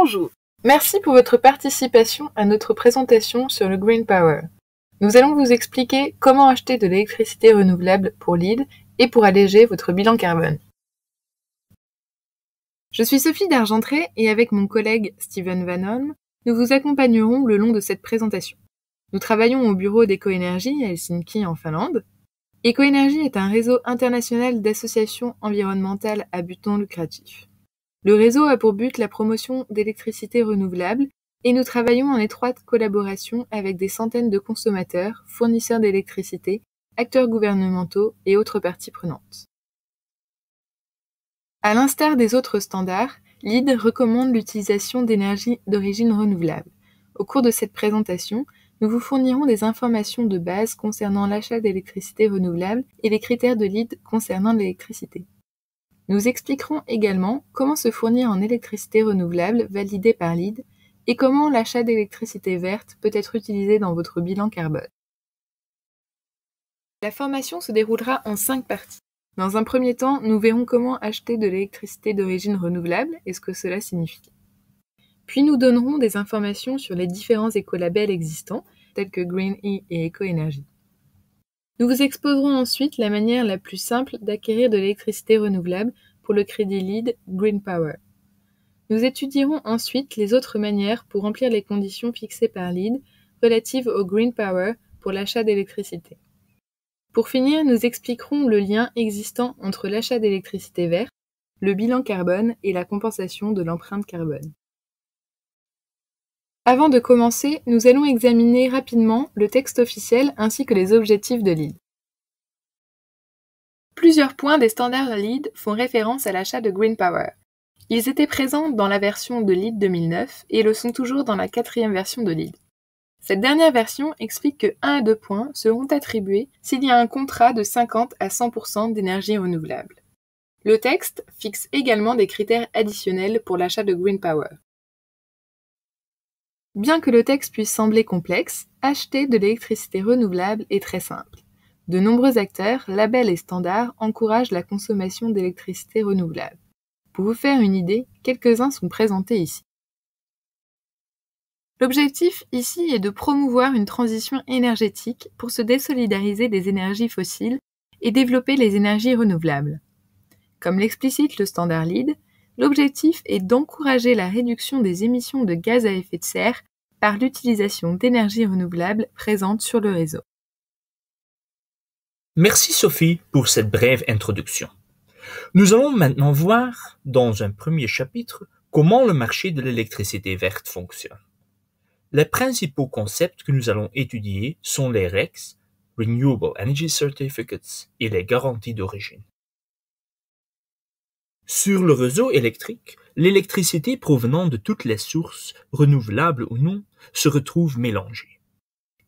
Bonjour. Merci pour votre participation à notre présentation sur le Green Power. Nous allons vous expliquer comment acheter de l'électricité renouvelable pour l'île et pour alléger votre bilan carbone. Je suis Sophie d'Argentré et avec mon collègue Steven Van Holm, nous vous accompagnerons le long de cette présentation. Nous travaillons au bureau d'Ecoénergie à Helsinki en Finlande. Ecoénergie est un réseau international d'associations environnementales à but non lucratif. Le réseau a pour but la promotion d'électricité renouvelable et nous travaillons en étroite collaboration avec des centaines de consommateurs, fournisseurs d'électricité, acteurs gouvernementaux et autres parties prenantes. À l'instar des autres standards, LID recommande l'utilisation d'énergies d'origine renouvelable. Au cours de cette présentation, nous vous fournirons des informations de base concernant l'achat d'électricité renouvelable et les critères de LID concernant l'électricité. Nous expliquerons également comment se fournir en électricité renouvelable validée par l'ID et comment l'achat d'électricité verte peut être utilisé dans votre bilan carbone. La formation se déroulera en cinq parties. Dans un premier temps, nous verrons comment acheter de l'électricité d'origine renouvelable et ce que cela signifie. Puis nous donnerons des informations sur les différents écolabels existants, tels que Green E et Eco nous vous exposerons ensuite la manière la plus simple d'acquérir de l'électricité renouvelable pour le crédit lead Green Power. Nous étudierons ensuite les autres manières pour remplir les conditions fixées par lead relatives au Green Power pour l'achat d'électricité. Pour finir, nous expliquerons le lien existant entre l'achat d'électricité verte, le bilan carbone et la compensation de l'empreinte carbone. Avant de commencer, nous allons examiner rapidement le texte officiel ainsi que les objectifs de LEED. Plusieurs points des standards LEED font référence à l'achat de Green Power. Ils étaient présents dans la version de LEED 2009 et le sont toujours dans la quatrième version de LEED. Cette dernière version explique que 1 à 2 points seront attribués s'il y a un contrat de 50 à 100% d'énergie renouvelable. Le texte fixe également des critères additionnels pour l'achat de Green Power. Bien que le texte puisse sembler complexe, acheter de l'électricité renouvelable est très simple. De nombreux acteurs, labels et standards encouragent la consommation d'électricité renouvelable. Pour vous faire une idée, quelques-uns sont présentés ici. L'objectif ici est de promouvoir une transition énergétique pour se désolidariser des énergies fossiles et développer les énergies renouvelables. Comme l'explicite le standard LEED, l'objectif est d'encourager la réduction des émissions de gaz à effet de serre par l'utilisation d'énergies renouvelables présentes sur le réseau. Merci Sophie pour cette brève introduction. Nous allons maintenant voir, dans un premier chapitre, comment le marché de l'électricité verte fonctionne. Les principaux concepts que nous allons étudier sont les REX, Renewable Energy Certificates, et les garanties d'origine. Sur le réseau électrique, l'électricité provenant de toutes les sources, renouvelables ou non, se retrouve mélangée.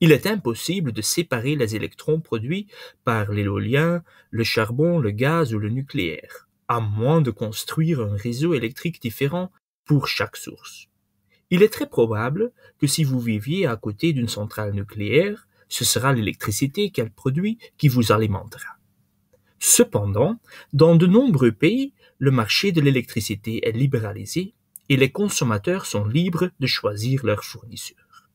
Il est impossible de séparer les électrons produits par l'éolien, le charbon, le gaz ou le nucléaire, à moins de construire un réseau électrique différent pour chaque source. Il est très probable que si vous viviez à côté d'une centrale nucléaire, ce sera l'électricité qu'elle produit qui vous alimentera. Cependant, dans de nombreux pays, le marché de l'électricité est libéralisé et les consommateurs sont libres de choisir leurs fournisseurs.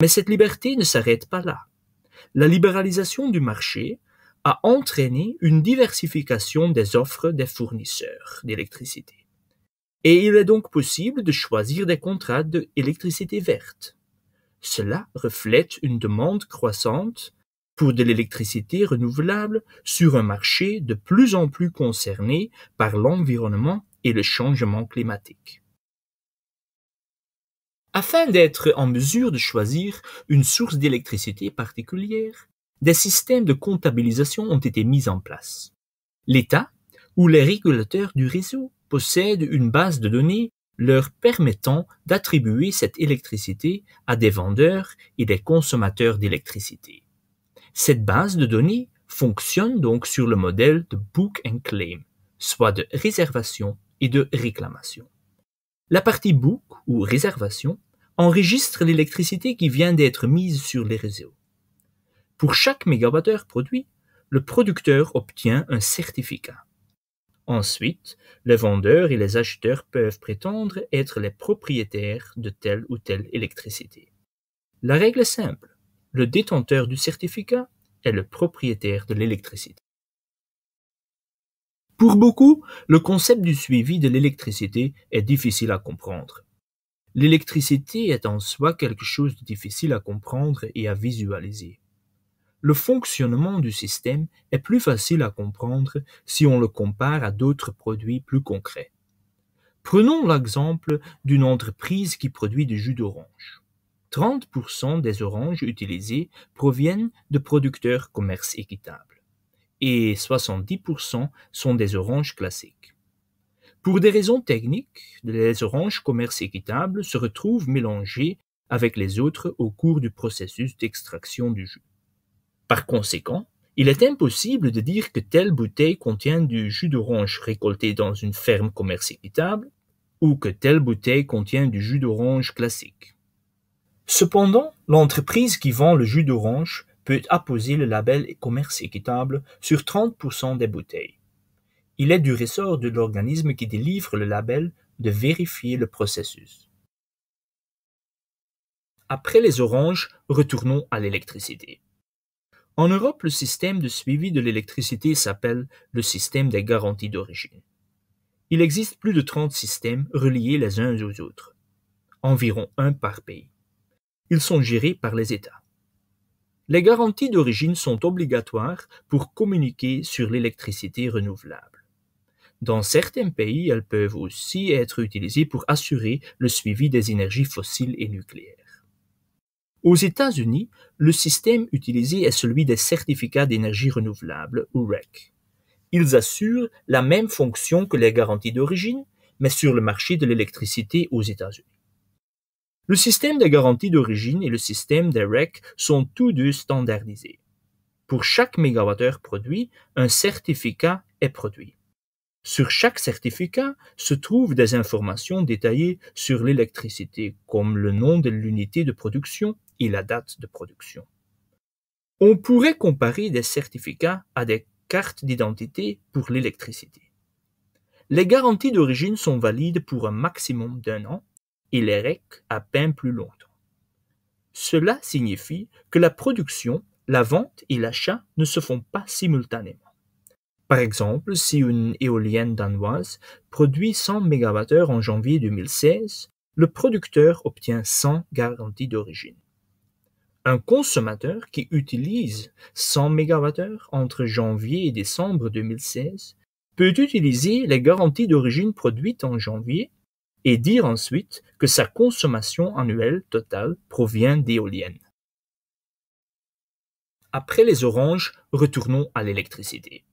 Mais cette liberté ne s'arrête pas là. La libéralisation du marché a entraîné une diversification des offres des fournisseurs d'électricité. Et il est donc possible de choisir des contrats d'électricité verte. Cela reflète une demande croissante pour de l'électricité renouvelable sur un marché de plus en plus concerné par l'environnement et le changement climatique. Afin d'être en mesure de choisir une source d'électricité particulière, des systèmes de comptabilisation ont été mis en place. L'État ou les régulateurs du réseau possèdent une base de données leur permettant d'attribuer cette électricité à des vendeurs et des consommateurs d'électricité. Cette base de données fonctionne donc sur le modèle de Book and Claim, soit de réservation et de réclamation. La partie Book ou réservation enregistre l'électricité qui vient d'être mise sur les réseaux. Pour chaque mégawattheure produit, le producteur obtient un certificat. Ensuite, les vendeurs et les acheteurs peuvent prétendre être les propriétaires de telle ou telle électricité. La règle est simple. Le détenteur du certificat est le propriétaire de l'électricité. Pour beaucoup, le concept du suivi de l'électricité est difficile à comprendre. L'électricité est en soi quelque chose de difficile à comprendre et à visualiser. Le fonctionnement du système est plus facile à comprendre si on le compare à d'autres produits plus concrets. Prenons l'exemple d'une entreprise qui produit du jus d'orange. 30% des oranges utilisées proviennent de producteurs commerce équitable et 70% sont des oranges classiques. Pour des raisons techniques, les oranges commerce équitable se retrouvent mélangées avec les autres au cours du processus d'extraction du jus. Par conséquent, il est impossible de dire que telle bouteille contient du jus d'orange récolté dans une ferme commerce équitable ou que telle bouteille contient du jus d'orange classique. Cependant, l'entreprise qui vend le jus d'orange peut apposer le label commerce équitable sur 30% des bouteilles. Il est du ressort de l'organisme qui délivre le label de vérifier le processus. Après les oranges, retournons à l'électricité. En Europe, le système de suivi de l'électricité s'appelle le système des garanties d'origine. Il existe plus de 30 systèmes reliés les uns aux autres, environ un par pays ils sont gérés par les États. Les garanties d'origine sont obligatoires pour communiquer sur l'électricité renouvelable. Dans certains pays, elles peuvent aussi être utilisées pour assurer le suivi des énergies fossiles et nucléaires. Aux États-Unis, le système utilisé est celui des certificats d'énergie renouvelable, ou REC. Ils assurent la même fonction que les garanties d'origine, mais sur le marché de l'électricité aux États-Unis. Le système des garanties d'origine et le système des REC sont tous deux standardisés. Pour chaque mégawattheure produit, un certificat est produit. Sur chaque certificat se trouvent des informations détaillées sur l'électricité, comme le nom de l'unité de production et la date de production. On pourrait comparer des certificats à des cartes d'identité pour l'électricité. Les garanties d'origine sont valides pour un maximum d'un an et les REC à peine plus longtemps. Cela signifie que la production, la vente et l'achat ne se font pas simultanément. Par exemple, si une éolienne danoise produit 100 MWh en janvier 2016, le producteur obtient 100 garanties d'origine. Un consommateur qui utilise 100 MWh entre janvier et décembre 2016 peut utiliser les garanties d'origine produites en janvier et dire ensuite que sa consommation annuelle totale provient d'éoliennes. Après les oranges, retournons à l'électricité.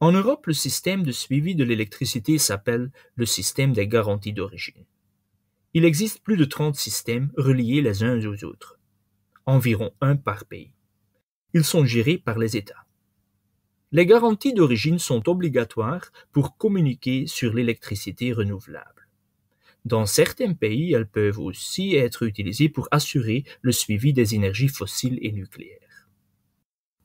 En Europe, le système de suivi de l'électricité s'appelle le système des garanties d'origine. Il existe plus de 30 systèmes reliés les uns aux autres, environ un par pays. Ils sont gérés par les États. Les garanties d'origine sont obligatoires pour communiquer sur l'électricité renouvelable. Dans certains pays, elles peuvent aussi être utilisées pour assurer le suivi des énergies fossiles et nucléaires.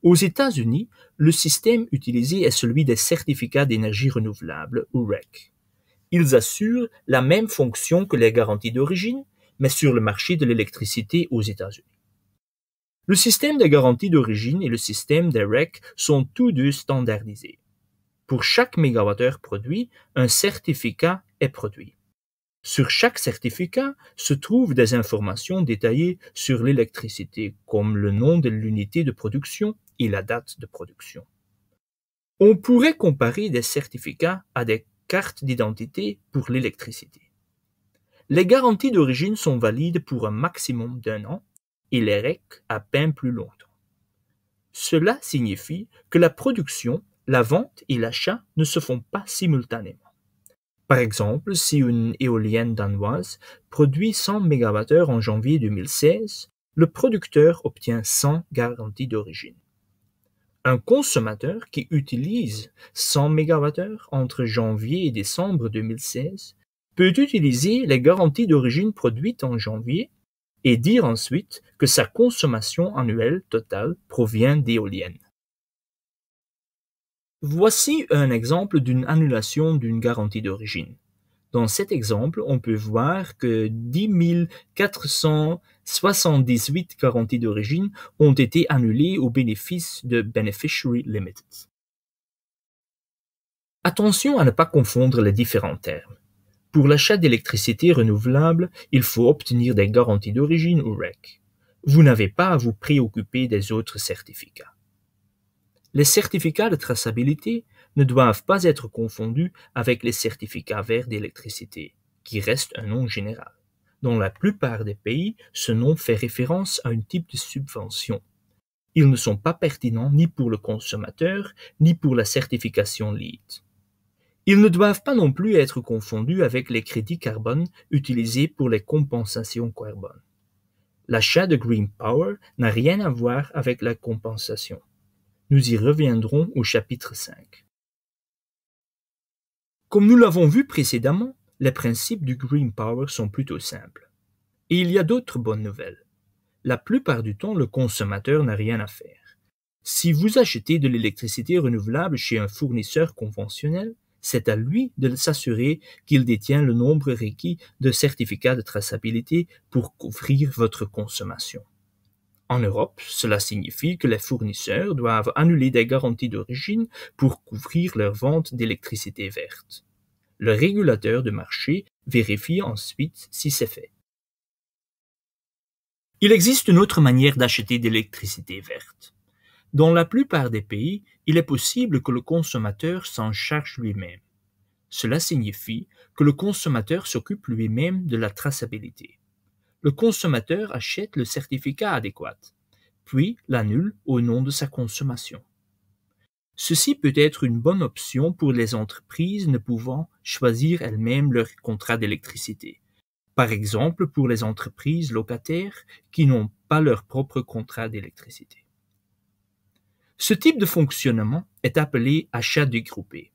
Aux États-Unis, le système utilisé est celui des certificats d'énergie renouvelable, ou REC. Ils assurent la même fonction que les garanties d'origine, mais sur le marché de l'électricité aux États-Unis. Le système des garanties d'origine et le système des REC sont tous deux standardisés. Pour chaque mégawattheure produit, un certificat est produit. Sur chaque certificat se trouvent des informations détaillées sur l'électricité, comme le nom de l'unité de production et la date de production. On pourrait comparer des certificats à des cartes d'identité pour l'électricité. Les garanties d'origine sont valides pour un maximum d'un an et les REC à peine plus longtemps. Cela signifie que la production, la vente et l'achat ne se font pas simultanément. Par exemple, si une éolienne danoise produit 100 MWh en janvier 2016, le producteur obtient 100 garanties d'origine. Un consommateur qui utilise 100 MWh entre janvier et décembre 2016 peut utiliser les garanties d'origine produites en janvier et dire ensuite que sa consommation annuelle totale provient d'éoliennes. Voici un exemple d'une annulation d'une garantie d'origine. Dans cet exemple, on peut voir que 10 478 garanties d'origine ont été annulées au bénéfice de Beneficiary Limited. Attention à ne pas confondre les différents termes. Pour l'achat d'électricité renouvelable, il faut obtenir des garanties d'origine ou REC. Vous n'avez pas à vous préoccuper des autres certificats. Les certificats de traçabilité ne doivent pas être confondus avec les certificats verts d'électricité, qui restent un nom général. Dans la plupart des pays, ce nom fait référence à un type de subvention. Ils ne sont pas pertinents ni pour le consommateur, ni pour la certification LEED. Ils ne doivent pas non plus être confondus avec les crédits carbone utilisés pour les compensations carbone. L'achat de Green Power n'a rien à voir avec la compensation. Nous y reviendrons au chapitre 5. Comme nous l'avons vu précédemment, les principes du Green Power sont plutôt simples. Et il y a d'autres bonnes nouvelles. La plupart du temps, le consommateur n'a rien à faire. Si vous achetez de l'électricité renouvelable chez un fournisseur conventionnel, c'est à lui de s'assurer qu'il détient le nombre requis de certificats de traçabilité pour couvrir votre consommation. En Europe, cela signifie que les fournisseurs doivent annuler des garanties d'origine pour couvrir leur vente d'électricité verte. Le régulateur de marché vérifie ensuite si c'est fait. Il existe une autre manière d'acheter d'électricité verte. Dans la plupart des pays, il est possible que le consommateur s'en charge lui-même. Cela signifie que le consommateur s'occupe lui-même de la traçabilité le consommateur achète le certificat adéquat, puis l'annule au nom de sa consommation. Ceci peut être une bonne option pour les entreprises ne pouvant choisir elles-mêmes leur contrat d'électricité. Par exemple, pour les entreprises locataires qui n'ont pas leur propre contrat d'électricité. Ce type de fonctionnement est appelé achat dégroupé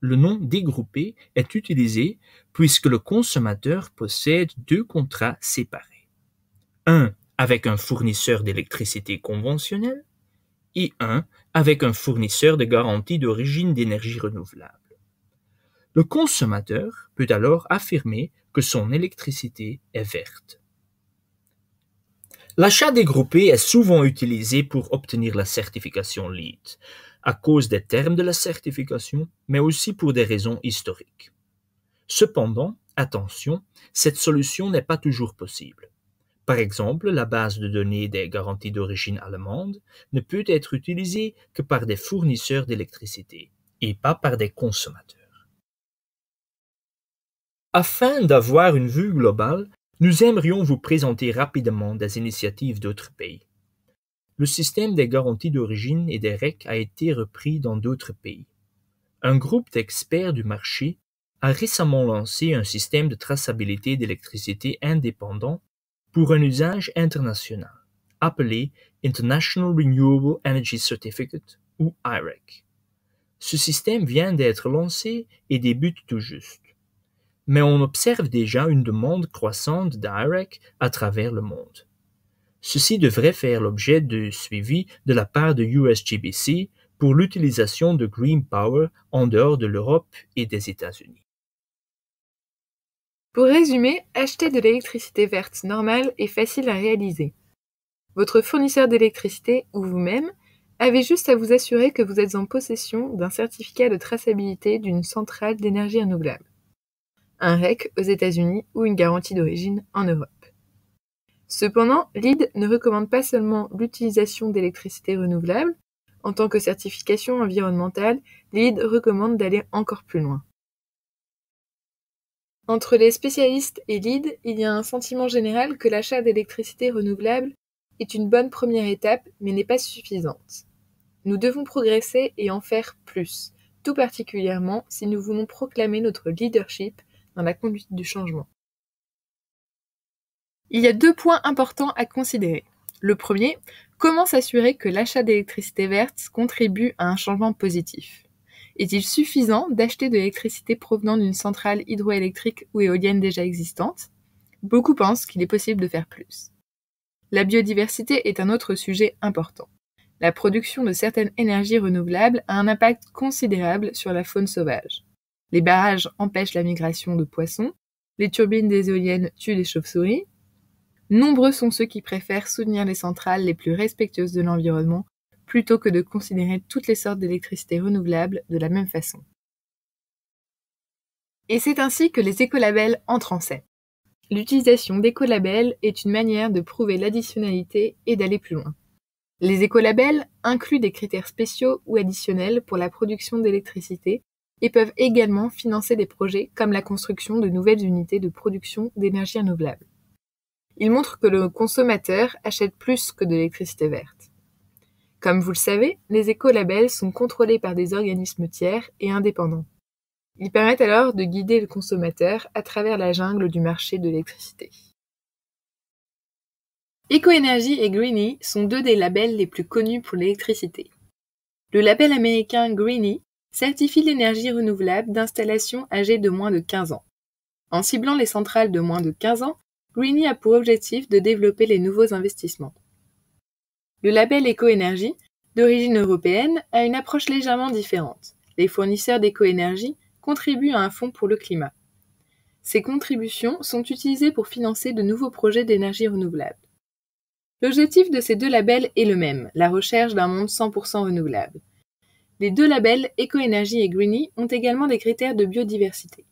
le nom dégroupé est utilisé puisque le consommateur possède deux contrats séparés. Un avec un fournisseur d'électricité conventionnel et un avec un fournisseur de garantie d'origine d'énergie renouvelable. Le consommateur peut alors affirmer que son électricité est verte. L'achat dégroupé est souvent utilisé pour obtenir la certification LEED, à cause des termes de la certification, mais aussi pour des raisons historiques. Cependant, attention, cette solution n'est pas toujours possible. Par exemple, la base de données des garanties d'origine allemande ne peut être utilisée que par des fournisseurs d'électricité et pas par des consommateurs. Afin d'avoir une vue globale, nous aimerions vous présenter rapidement des initiatives d'autres pays. Le système des garanties d'origine et des REC a été repris dans d'autres pays. Un groupe d'experts du marché a récemment lancé un système de traçabilité d'électricité indépendant pour un usage international, appelé International Renewable Energy Certificate ou IREC. Ce système vient d'être lancé et débute tout juste. Mais on observe déjà une demande croissante d'IREC à travers le monde. Ceci devrait faire l'objet de suivi de la part de USGBC pour l'utilisation de Green Power en dehors de l'Europe et des États-Unis. Pour résumer, acheter de l'électricité verte normale est facile à réaliser. Votre fournisseur d'électricité ou vous-même avez juste à vous assurer que vous êtes en possession d'un certificat de traçabilité d'une centrale d'énergie renouvelable, un REC aux États-Unis ou une garantie d'origine en Europe. Cependant, l'IDE ne recommande pas seulement l'utilisation d'électricité renouvelable. En tant que certification environnementale, l'IDE recommande d'aller encore plus loin. Entre les spécialistes et l'IDE, il y a un sentiment général que l'achat d'électricité renouvelable est une bonne première étape, mais n'est pas suffisante. Nous devons progresser et en faire plus, tout particulièrement si nous voulons proclamer notre leadership dans la conduite du changement. Il y a deux points importants à considérer. Le premier, comment s'assurer que l'achat d'électricité verte contribue à un changement positif Est-il suffisant d'acheter de l'électricité provenant d'une centrale hydroélectrique ou éolienne déjà existante Beaucoup pensent qu'il est possible de faire plus. La biodiversité est un autre sujet important. La production de certaines énergies renouvelables a un impact considérable sur la faune sauvage. Les barrages empêchent la migration de poissons, les turbines d'éoliennes éoliennes tuent les chauves-souris, Nombreux sont ceux qui préfèrent soutenir les centrales les plus respectueuses de l'environnement plutôt que de considérer toutes les sortes d'électricité renouvelable de la même façon. Et c'est ainsi que les écolabels entrent en scène. L'utilisation d'écolabels est une manière de prouver l'additionnalité et d'aller plus loin. Les écolabels incluent des critères spéciaux ou additionnels pour la production d'électricité et peuvent également financer des projets comme la construction de nouvelles unités de production d'énergie renouvelable. Il montre que le consommateur achète plus que de l'électricité verte. Comme vous le savez, les écolabels sont contrôlés par des organismes tiers et indépendants. Ils permettent alors de guider le consommateur à travers la jungle du marché de l'électricité. EcoEnergy et Greeny sont deux des labels les plus connus pour l'électricité. Le label américain Greeny certifie l'énergie renouvelable d'installations âgées de moins de 15 ans. En ciblant les centrales de moins de 15 ans, Greeny a pour objectif de développer les nouveaux investissements. Le label écoénergie, d'origine européenne, a une approche légèrement différente. Les fournisseurs d'écoénergie contribuent à un fonds pour le climat. Ces contributions sont utilisées pour financer de nouveaux projets d'énergie renouvelable. L'objectif de ces deux labels est le même, la recherche d'un monde 100% renouvelable. Les deux labels Écoénergie et Greeny ont également des critères de biodiversité.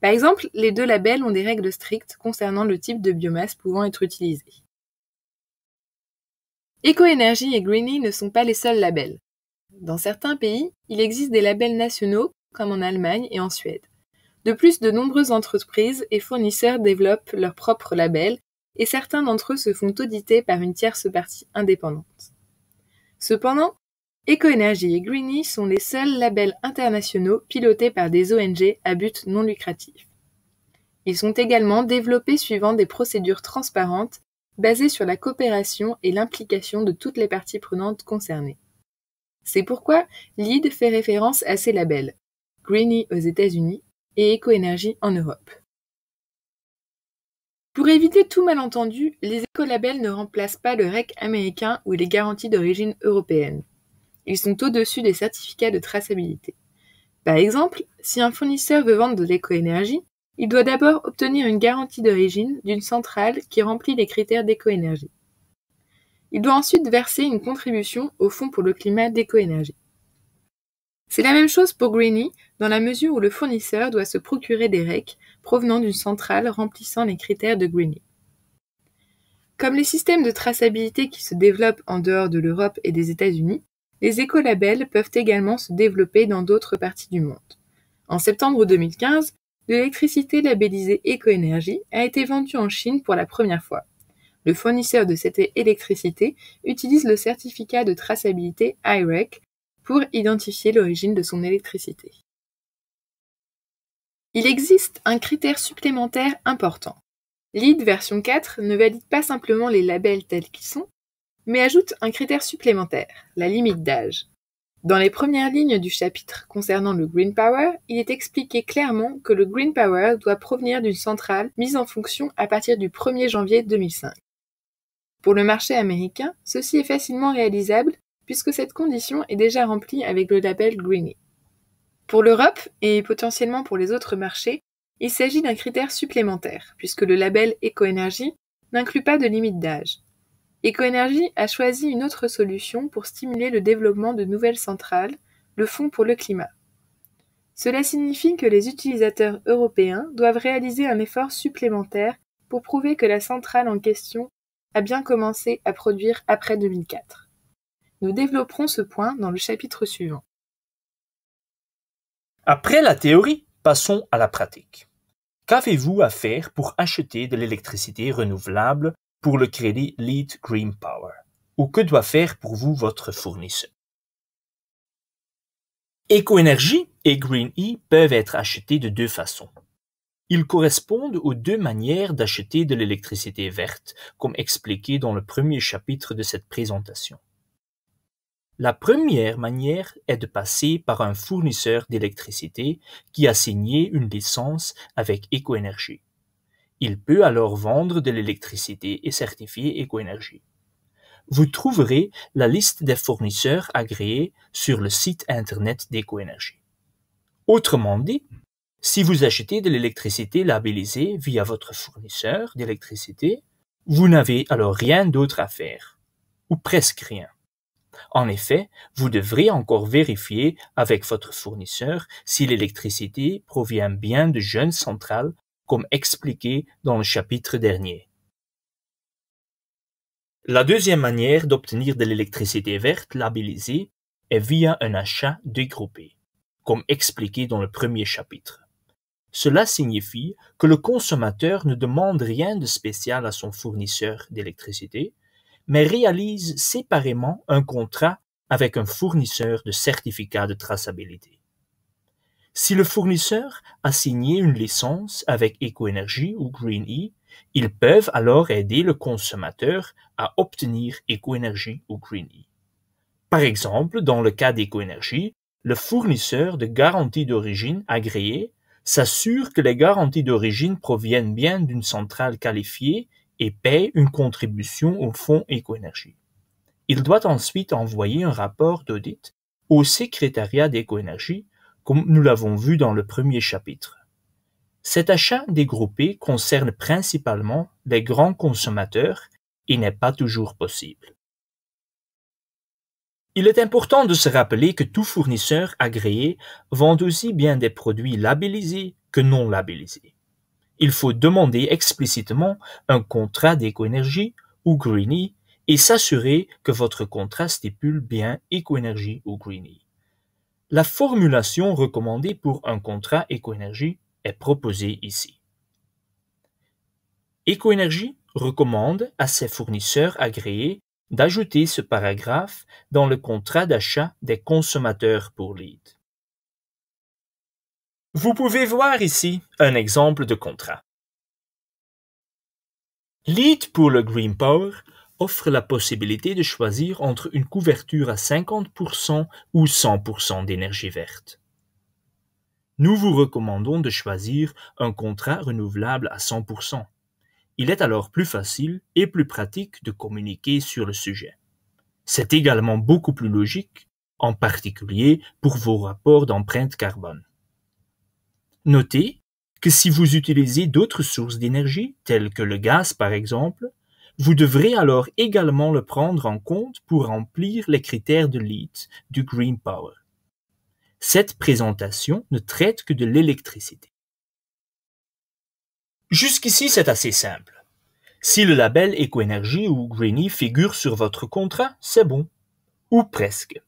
Par exemple, les deux labels ont des règles strictes concernant le type de biomasse pouvant être utilisée. Ecoénergie et Greeny ne sont pas les seuls labels. Dans certains pays, il existe des labels nationaux, comme en Allemagne et en Suède. De plus, de nombreuses entreprises et fournisseurs développent leurs propres labels, et certains d'entre eux se font auditer par une tierce partie indépendante. Cependant, EcoEnergy et Greeny sont les seuls labels internationaux pilotés par des ONG à but non lucratif. Ils sont également développés suivant des procédures transparentes, basées sur la coopération et l'implication de toutes les parties prenantes concernées. C'est pourquoi LEED fait référence à ces labels, Greeny aux États-Unis et EcoEnergy en Europe. Pour éviter tout malentendu, les écolabels ne remplacent pas le REC américain ou les garanties d'origine européenne. Ils sont au-dessus des certificats de traçabilité. Par exemple, si un fournisseur veut vendre de l'écoénergie, il doit d'abord obtenir une garantie d'origine d'une centrale qui remplit les critères d'écoénergie. Il doit ensuite verser une contribution au Fonds pour le climat d'écoénergie. C'est la même chose pour Greeny, dans la mesure où le fournisseur doit se procurer des REC provenant d'une centrale remplissant les critères de Greeny. Comme les systèmes de traçabilité qui se développent en dehors de l'Europe et des États-Unis, les écolabels peuvent également se développer dans d'autres parties du monde. En septembre 2015, l'électricité labellisée écoénergie a été vendue en Chine pour la première fois. Le fournisseur de cette électricité utilise le certificat de traçabilité IREC pour identifier l'origine de son électricité. Il existe un critère supplémentaire important. L'ID version 4 ne valide pas simplement les labels tels qu'ils sont, mais ajoute un critère supplémentaire, la limite d'âge. Dans les premières lignes du chapitre concernant le Green Power, il est expliqué clairement que le Green Power doit provenir d'une centrale mise en fonction à partir du 1er janvier 2005. Pour le marché américain, ceci est facilement réalisable puisque cette condition est déjà remplie avec le label Greeny. Pour l'Europe et potentiellement pour les autres marchés, il s'agit d'un critère supplémentaire puisque le label Ecoénergie n'inclut pas de limite d'âge. Écoénergie a choisi une autre solution pour stimuler le développement de nouvelles centrales, le Fonds pour le climat. Cela signifie que les utilisateurs européens doivent réaliser un effort supplémentaire pour prouver que la centrale en question a bien commencé à produire après 2004. Nous développerons ce point dans le chapitre suivant. Après la théorie, passons à la pratique. Qu'avez-vous à faire pour acheter de l'électricité renouvelable pour le crédit Lead Green Power ou que doit faire pour vous votre fournisseur. Ecoénergie et Green E peuvent être achetés de deux façons. Ils correspondent aux deux manières d'acheter de l'électricité verte, comme expliqué dans le premier chapitre de cette présentation. La première manière est de passer par un fournisseur d'électricité qui a signé une licence avec Écoénergie. Il peut alors vendre de l'électricité et certifier Écoénergie. Vous trouverez la liste des fournisseurs agréés sur le site internet d'Écoénergie. Autrement dit, si vous achetez de l'électricité labellisée via votre fournisseur d'électricité, vous n'avez alors rien d'autre à faire, ou presque rien. En effet, vous devrez encore vérifier avec votre fournisseur si l'électricité provient bien de jeunes centrales comme expliqué dans le chapitre dernier. La deuxième manière d'obtenir de l'électricité verte labellisée est via un achat dégroupé, comme expliqué dans le premier chapitre. Cela signifie que le consommateur ne demande rien de spécial à son fournisseur d'électricité, mais réalise séparément un contrat avec un fournisseur de certificats de traçabilité. Si le fournisseur a signé une licence avec Ecoénergie ou GreenE, ils peuvent alors aider le consommateur à obtenir EcoEnergy ou GreenE. Par exemple, dans le cas d'Ecoénergie, le fournisseur de garantie d'origine agréé s'assure que les garanties d'origine proviennent bien d'une centrale qualifiée et paie une contribution au fonds EcoEnergy. Il doit ensuite envoyer un rapport d'audit au secrétariat d'EcoEnergy comme nous l'avons vu dans le premier chapitre. Cet achat dégroupé concerne principalement les grands consommateurs et n'est pas toujours possible. Il est important de se rappeler que tout fournisseur agréé vend aussi bien des produits labellisés que non labellisés. Il faut demander explicitement un contrat d'écoénergie ou Greenie et s'assurer que votre contrat stipule bien écoénergie ou Greenie. La formulation recommandée pour un contrat écoénergie est proposée ici. Écoénergie recommande à ses fournisseurs agréés d'ajouter ce paragraphe dans le contrat d'achat des consommateurs pour lead. Vous pouvez voir ici un exemple de contrat. Lead pour le Green Power offre la possibilité de choisir entre une couverture à 50% ou 100% d'énergie verte. Nous vous recommandons de choisir un contrat renouvelable à 100%. Il est alors plus facile et plus pratique de communiquer sur le sujet. C'est également beaucoup plus logique, en particulier pour vos rapports d'empreinte carbone. Notez que si vous utilisez d'autres sources d'énergie, telles que le gaz par exemple, vous devrez alors également le prendre en compte pour remplir les critères de LEED du Green Power. Cette présentation ne traite que de l'électricité. Jusqu'ici, c'est assez simple. Si le label Ecoénergie ou Greeny figure sur votre contrat, c'est bon. Ou presque.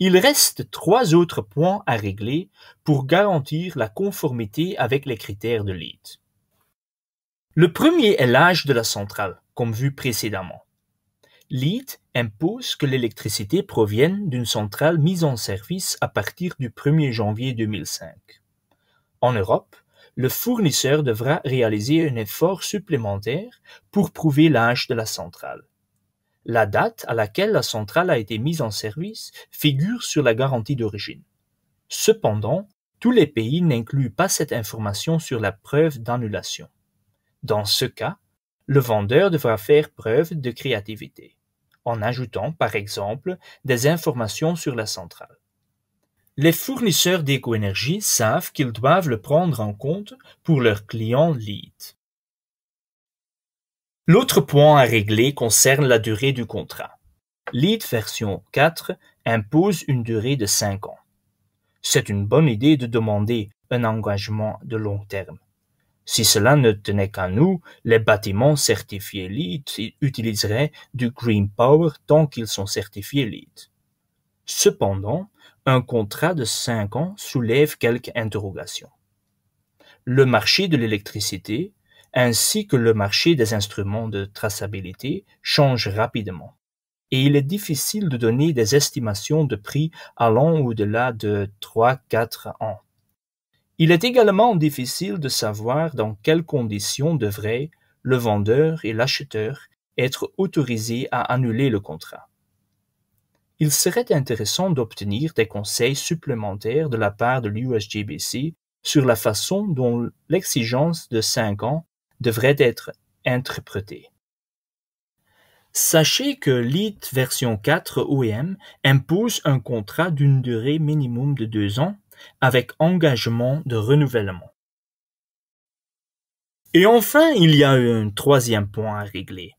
Il reste trois autres points à régler pour garantir la conformité avec les critères de LEED. Le premier est l'âge de la centrale comme vu précédemment. L'IT impose que l'électricité provienne d'une centrale mise en service à partir du 1er janvier 2005. En Europe, le fournisseur devra réaliser un effort supplémentaire pour prouver l'âge de la centrale. La date à laquelle la centrale a été mise en service figure sur la garantie d'origine. Cependant, tous les pays n'incluent pas cette information sur la preuve d'annulation. Dans ce cas, le vendeur devra faire preuve de créativité, en ajoutant par exemple des informations sur la centrale. Les fournisseurs d'écoénergie savent qu'ils doivent le prendre en compte pour leurs clients lead. L'autre point à régler concerne la durée du contrat. Lead version 4 impose une durée de 5 ans. C'est une bonne idée de demander un engagement de long terme. Si cela ne tenait qu'à nous, les bâtiments certifiés LEED utiliseraient du green power tant qu'ils sont certifiés LEED. Cependant, un contrat de cinq ans soulève quelques interrogations. Le marché de l'électricité, ainsi que le marché des instruments de traçabilité, change rapidement, et il est difficile de donner des estimations de prix allant au-delà de 3-4 ans. Il est également difficile de savoir dans quelles conditions devraient le vendeur et l'acheteur être autorisés à annuler le contrat. Il serait intéressant d'obtenir des conseils supplémentaires de la part de l'USGBC sur la façon dont l'exigence de 5 ans devrait être interprétée. Sachez que l'IT version 4 OEM impose un contrat d'une durée minimum de 2 ans avec engagement de renouvellement. Et enfin, il y a un troisième point à régler.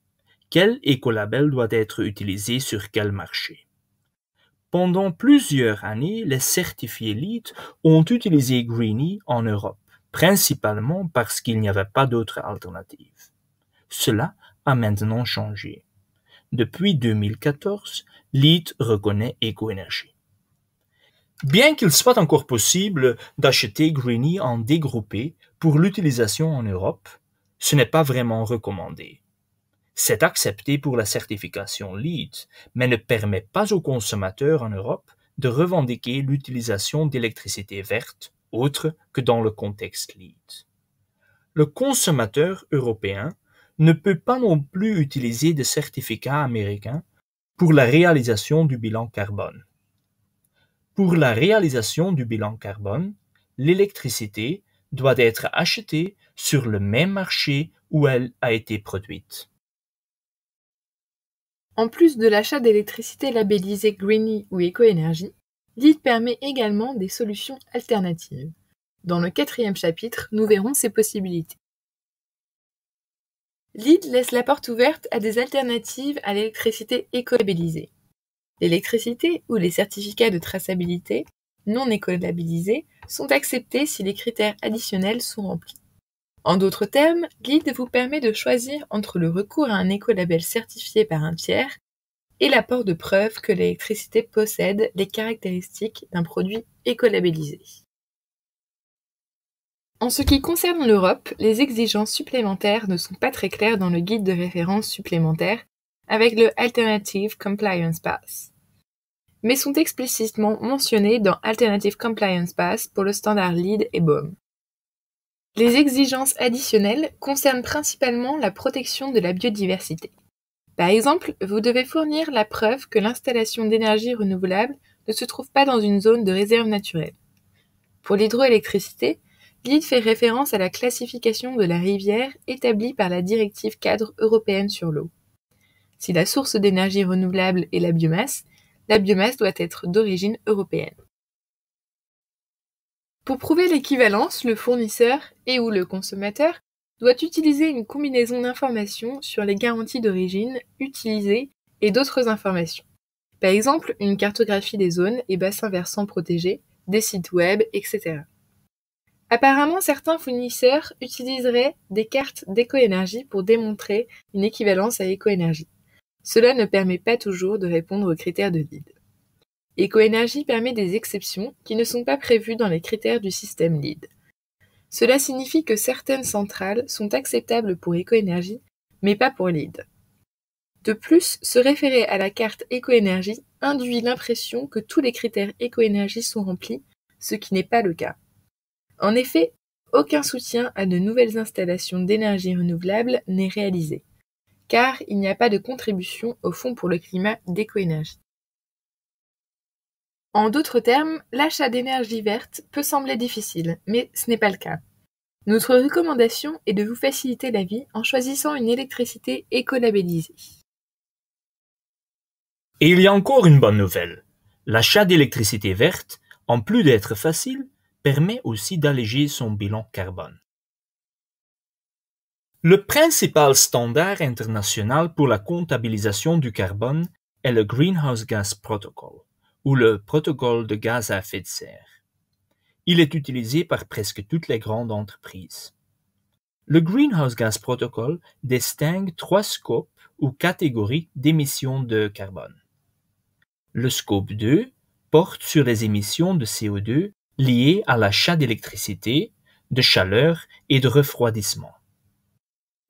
Quel écolabel doit être utilisé sur quel marché Pendant plusieurs années, les certifiés LEED ont utilisé Greenie en Europe, principalement parce qu'il n'y avait pas d'autre alternative. Cela a maintenant changé. Depuis 2014, LEED reconnaît Ecoénergie bien qu'il soit encore possible d'acheter Greeny en dégroupé pour l'utilisation en Europe, ce n'est pas vraiment recommandé. C'est accepté pour la certification LEED, mais ne permet pas aux consommateurs en Europe de revendiquer l'utilisation d'électricité verte autre que dans le contexte LEED. Le consommateur européen ne peut pas non plus utiliser de certificats américains pour la réalisation du bilan carbone. Pour la réalisation du bilan carbone, l'électricité doit être achetée sur le même marché où elle a été produite. En plus de l'achat d'électricité labellisée Greeny ou écoénergie, LID permet également des solutions alternatives. Dans le quatrième chapitre, nous verrons ces possibilités. LID laisse la porte ouverte à des alternatives à l'électricité éco-labellisée. L'électricité ou les certificats de traçabilité, non écolabellisés, sont acceptés si les critères additionnels sont remplis. En d'autres termes, Guide vous permet de choisir entre le recours à un écolabel certifié par un tiers et l'apport de preuves que l'électricité possède les caractéristiques d'un produit écolabellisé. En ce qui concerne l'Europe, les exigences supplémentaires ne sont pas très claires dans le guide de référence supplémentaire avec le Alternative Compliance Pass, mais sont explicitement mentionnés dans Alternative Compliance Pass pour le standard LEED et BOM. Les exigences additionnelles concernent principalement la protection de la biodiversité. Par exemple, vous devez fournir la preuve que l'installation d'énergie renouvelable ne se trouve pas dans une zone de réserve naturelle. Pour l'hydroélectricité, LEED fait référence à la classification de la rivière établie par la directive cadre européenne sur l'eau. Si la source d'énergie renouvelable est la biomasse, la biomasse doit être d'origine européenne. Pour prouver l'équivalence, le fournisseur et ou le consommateur doit utiliser une combinaison d'informations sur les garanties d'origine utilisées et d'autres informations. Par exemple, une cartographie des zones et bassins versants protégés, des sites web, etc. Apparemment, certains fournisseurs utiliseraient des cartes d'écoénergie pour démontrer une équivalence à écoénergie. Cela ne permet pas toujours de répondre aux critères de LID. Écoénergie permet des exceptions qui ne sont pas prévues dans les critères du système LID. Cela signifie que certaines centrales sont acceptables pour écoénergie, mais pas pour LID. De plus, se référer à la carte écoénergie induit l'impression que tous les critères écoénergie sont remplis, ce qui n'est pas le cas. En effet, aucun soutien à de nouvelles installations d'énergie renouvelable n'est réalisé. Car il n'y a pas de contribution au Fonds pour le climat d'écoénergie. En d'autres termes, l'achat d'énergie verte peut sembler difficile, mais ce n'est pas le cas. Notre recommandation est de vous faciliter la vie en choisissant une électricité écolabellisée. Et il y a encore une bonne nouvelle. L'achat d'électricité verte, en plus d'être facile, permet aussi d'alléger son bilan carbone. Le principal standard international pour la comptabilisation du carbone est le Greenhouse Gas Protocol, ou le protocole de gaz à effet de serre. Il est utilisé par presque toutes les grandes entreprises. Le Greenhouse Gas Protocol distingue trois scopes ou catégories d'émissions de carbone. Le scope 2 porte sur les émissions de CO2 liées à l'achat d'électricité, de chaleur et de refroidissement.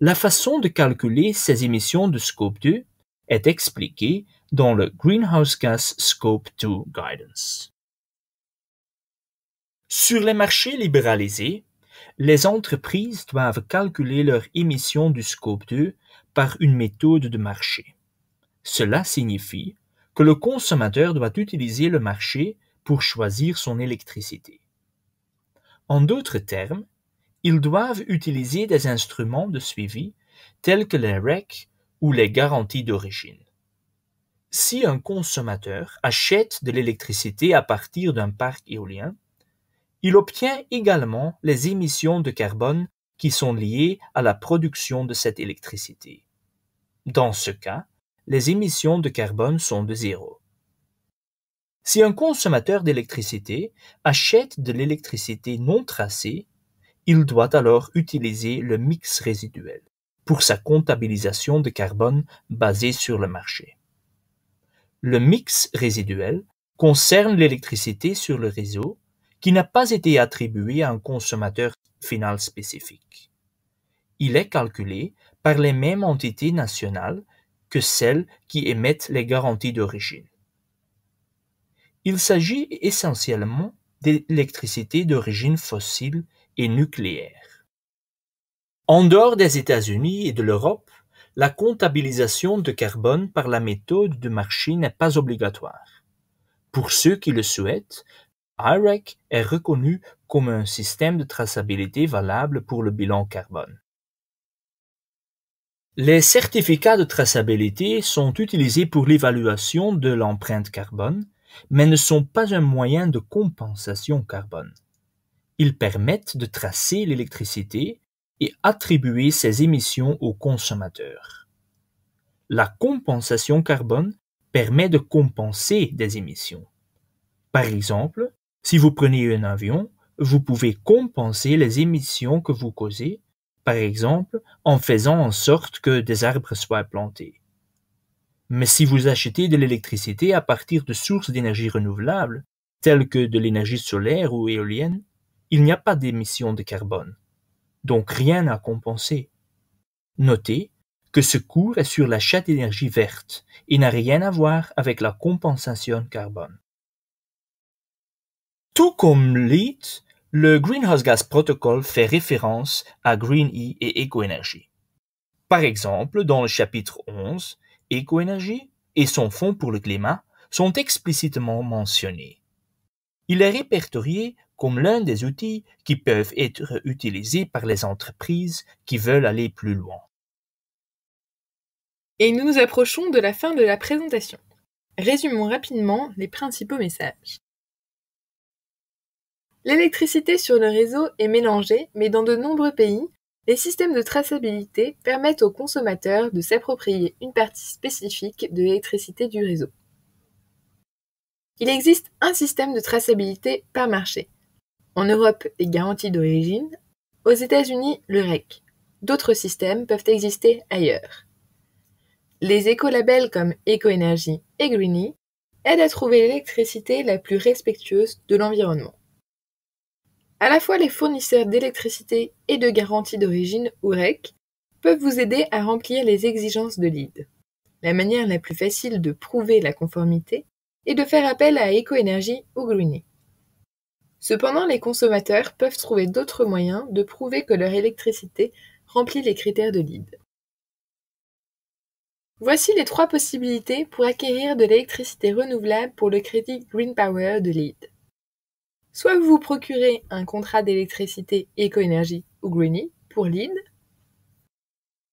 La façon de calculer ces émissions de scope 2 est expliquée dans le Greenhouse Gas Scope 2 Guidance. Sur les marchés libéralisés, les entreprises doivent calculer leurs émissions du scope 2 par une méthode de marché. Cela signifie que le consommateur doit utiliser le marché pour choisir son électricité. En d'autres termes, ils doivent utiliser des instruments de suivi tels que les REC ou les garanties d'origine. Si un consommateur achète de l'électricité à partir d'un parc éolien, il obtient également les émissions de carbone qui sont liées à la production de cette électricité. Dans ce cas, les émissions de carbone sont de zéro. Si un consommateur d'électricité achète de l'électricité non tracée il doit alors utiliser le mix résiduel pour sa comptabilisation de carbone basée sur le marché. Le mix résiduel concerne l'électricité sur le réseau qui n'a pas été attribuée à un consommateur final spécifique. Il est calculé par les mêmes entités nationales que celles qui émettent les garanties d'origine. Il s'agit essentiellement d'électricité d'origine fossile et nucléaire. En dehors des États-Unis et de l'Europe, la comptabilisation de carbone par la méthode de marché n'est pas obligatoire. Pour ceux qui le souhaitent, IREC est reconnu comme un système de traçabilité valable pour le bilan carbone. Les certificats de traçabilité sont utilisés pour l'évaluation de l'empreinte carbone, mais ne sont pas un moyen de compensation carbone. Ils permettent de tracer l'électricité et attribuer ses émissions aux consommateurs. La compensation carbone permet de compenser des émissions. Par exemple, si vous prenez un avion, vous pouvez compenser les émissions que vous causez, par exemple en faisant en sorte que des arbres soient plantés. Mais si vous achetez de l'électricité à partir de sources d'énergie renouvelable, telles que de l'énergie solaire ou éolienne, il n'y a pas d'émission de carbone, donc rien à compenser. Notez que ce cours est sur l'achat d'énergie verte et n'a rien à voir avec la compensation carbone. Tout comme LEED, le Greenhouse Gas Protocol fait référence à Green E et écoénergie. Par exemple, dans le chapitre 11, écoénergie et son fonds pour le climat sont explicitement mentionnés. Il est répertorié comme l'un des outils qui peuvent être utilisés par les entreprises qui veulent aller plus loin. Et nous nous approchons de la fin de la présentation. Résumons rapidement les principaux messages. L'électricité sur le réseau est mélangée, mais dans de nombreux pays, les systèmes de traçabilité permettent aux consommateurs de s'approprier une partie spécifique de l'électricité du réseau. Il existe un système de traçabilité par marché. En Europe, les garanties d'origine. Aux États-Unis, le REC. D'autres systèmes peuvent exister ailleurs. Les écolabels comme EcoEnergy et Greeny aident à trouver l'électricité la plus respectueuse de l'environnement. À la fois, les fournisseurs d'électricité et de garantie d'origine ou REC peuvent vous aider à remplir les exigences de l'ID. La manière la plus facile de prouver la conformité est de faire appel à EcoEnergy ou Greeny. Cependant, les consommateurs peuvent trouver d'autres moyens de prouver que leur électricité remplit les critères de LEED. Voici les trois possibilités pour acquérir de l'électricité renouvelable pour le crédit Green Power de LEED. Soit vous vous procurez un contrat d'électricité éco ou Greeny pour LEED,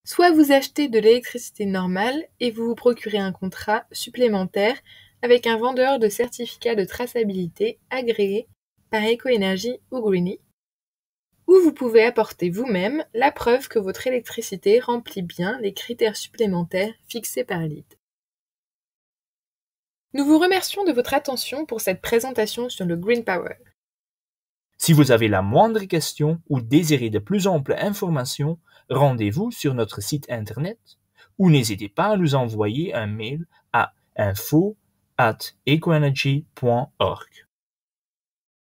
soit vous achetez de l'électricité normale et vous vous procurez un contrat supplémentaire avec un vendeur de certificats de traçabilité agréé par EcoEnergy ou Greenie, où vous pouvez apporter vous-même la preuve que votre électricité remplit bien les critères supplémentaires fixés par l'ID. Nous vous remercions de votre attention pour cette présentation sur le Green Power. Si vous avez la moindre question ou désirez de plus amples informations, rendez-vous sur notre site internet ou n'hésitez pas à nous envoyer un mail à info@ecoenergy.org.